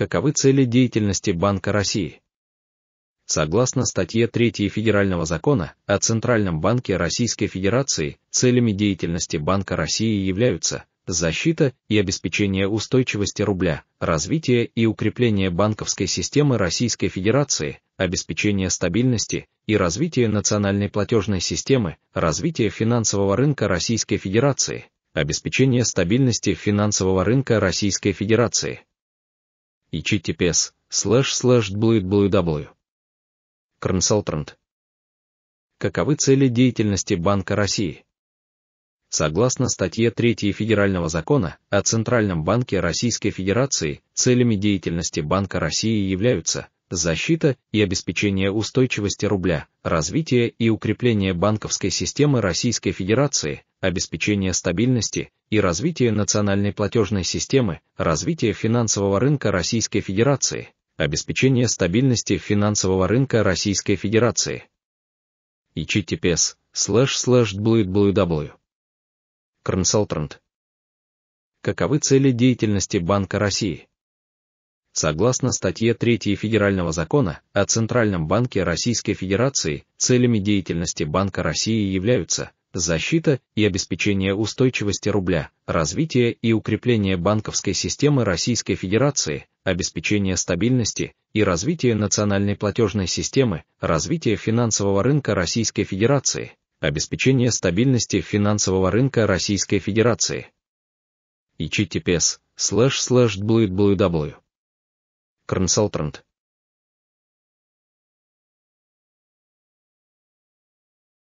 каковы цели деятельности Банка России. Согласно статье 3 Федерального закона о Центральном банке Российской Федерации, целями деятельности Банка России являются защита и обеспечение устойчивости рубля, развитие и укрепление банковской системы Российской Федерации, обеспечение стабильности и развитие национальной платежной системы, развитие финансового рынка Российской Федерации, обеспечение стабильности финансового рынка Российской Федерации https slash slash www. Консалтрант. Каковы цели деятельности Банка России? Согласно статье 3 Федерального закона о Центральном банке Российской Федерации, целями деятельности Банка России являются защита и обеспечение устойчивости рубля, развитие и укрепление банковской системы Российской Федерации, обеспечение стабильности и развитие национальной платежной системы, развитие финансового рынка Российской Федерации, обеспечение стабильности финансового рынка Российской Федерации. https www. Консалтрант. Каковы цели деятельности Банка России? Согласно статье 3 Федерального закона о Центральном банке Российской Федерации, целями деятельности Банка России являются защита и обеспечение устойчивости рубля, развитие и укрепление банковской системы Российской Федерации, обеспечение стабильности и развитие национальной платежной системы, развитие финансового рынка Российской Федерации, обеспечение стабильности финансового рынка Российской Федерации. https slash slash www. Консалтрант.